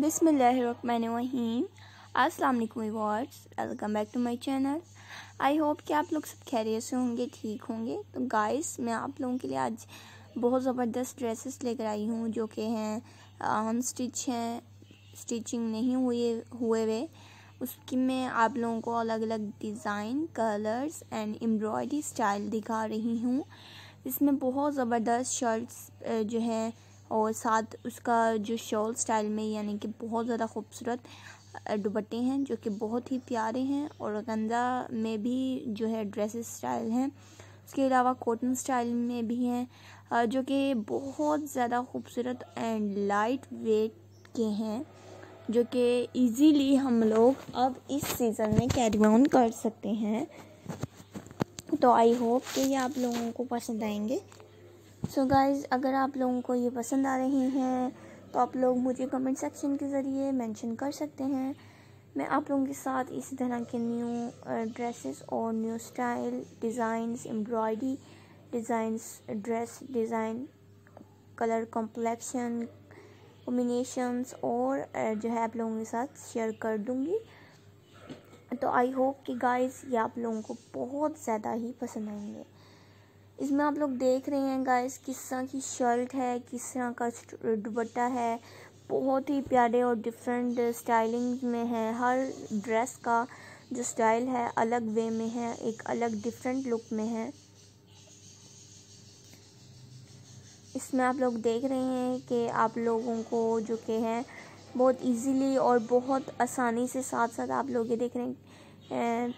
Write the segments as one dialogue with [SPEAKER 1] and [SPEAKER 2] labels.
[SPEAKER 1] बिसमीम अस्सलाम viewers welcome back to my channel I hope कि आप लोग सब खैरियत से होंगे ठीक होंगे तो गाइस मैं आप लोगों के लिए आज बहुत ज़बरदस्त ड्रेसेस लेकर आई हूँ जो कि हैं हम स्टिच हैं स्टिचिंग नहीं हुए हुए हुए उसकी मैं आप लोगों को अलग अलग design colours and embroidery style दिखा रही हूँ इसमें बहुत ज़बरदस्त शर्ट्स जो हैं और साथ उसका जो शॉल स्टाइल में यानी कि बहुत ज़्यादा खूबसूरत दुबट्टे हैं जो कि बहुत ही प्यारे हैं और गंदा में भी जो है ड्रेसेस स्टाइल हैं उसके अलावा कॉटन स्टाइल में भी हैं जो कि बहुत ज़्यादा खूबसूरत एंड लाइट वेट के हैं जो कि इजीली हम लोग अब इस सीज़न में कैरी ऑन कर सकते हैं तो आई होप कि ये आप लोगों को पसंद आएंगे सो so गाइज़ अगर आप लोगों को ये पसंद आ रही हैं तो आप लोग मुझे कमेंट सेक्शन के ज़रिए मेंशन कर सकते हैं मैं आप लोगों के साथ इसी तरह के न्यू ड्रेसेस और new style designs embroidery designs dress design colour complexion combinations और जो है आप लोगों के साथ शेयर कर दूँगी तो आई होप कि गाइस ये आप लोगों को बहुत ज़्यादा ही पसंद आएंगे इसमें आप लोग देख रहे हैं गाइस किस तरह की शर्ट है किस तरह का दुपट्टा है बहुत ही प्यारे और डिफरेंट स्टाइलिंग में है हर ड्रेस का जो स्टाइल है अलग वे में है एक अलग डिफरेंट लुक में है इसमें आप लोग देख रहे हैं कि आप लोगों को जो कि हैं बहुत इजीली और बहुत आसानी से साथ साथ आप लोग ये देख रहे हैं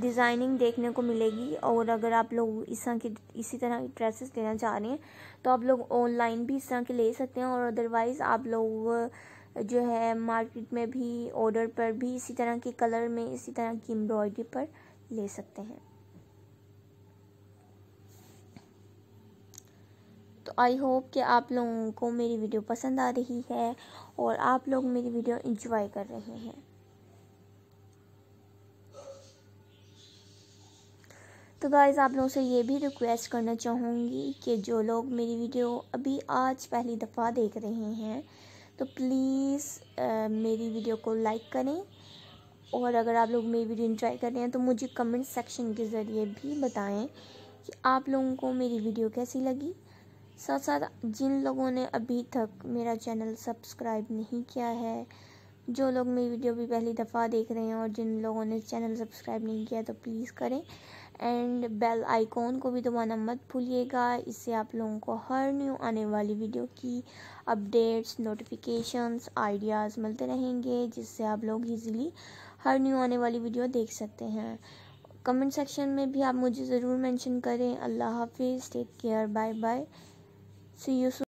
[SPEAKER 1] डिज़ाइनिंग देखने को मिलेगी और अगर आप लोग इस तरह की इसी तरह की ड्रेसेस लेना चाह रहे हैं तो आप लोग ऑनलाइन भी इस तरह के ले सकते हैं और अदरवाइज़ आप लोग जो है मार्केट में भी ऑर्डर पर भी इसी तरह के कलर में इसी तरह की एम्ब्रॉयडरी पर ले सकते हैं तो आई होप कि आप लोगों को मेरी वीडियो पसंद आ रही है और आप लोग मेरी वीडियो इंजॉय कर रहे हैं तो गाइज़ आप लोगों से ये भी रिक्वेस्ट करना चाहूँगी कि जो लोग मेरी वीडियो अभी आज पहली दफ़ा देख रहे हैं तो प्लीज़ मेरी वीडियो को लाइक करें और अगर आप लोग मेरी वीडियो इंजॉय कर रहे हैं तो मुझे कमेंट सेक्शन के ज़रिए भी बताएं कि आप लोगों को मेरी वीडियो कैसी लगी साथ साथ जिन लोगों ने अभी तक मेरा चैनल सब्सक्राइब नहीं किया है जो लोग मेरी वीडियो भी पहली दफ़ा देख रहे हैं और जिन लोगों ने चैनल सब्सक्राइब नहीं किया तो प्लीज़ करें एंड बेल आइकॉन को भी दबाना मत भूलिएगा इससे आप लोगों को हर न्यू आने वाली वीडियो की अपडेट्स नोटिफिकेशंस आइडियाज़ मिलते रहेंगे जिससे आप लोग इजीली हर न्यू आने वाली वीडियो देख सकते हैं कमेंट सेक्शन में भी आप मुझे ज़रूर मेंशन करें अल्लाह हाफिज़ take care bye bye see you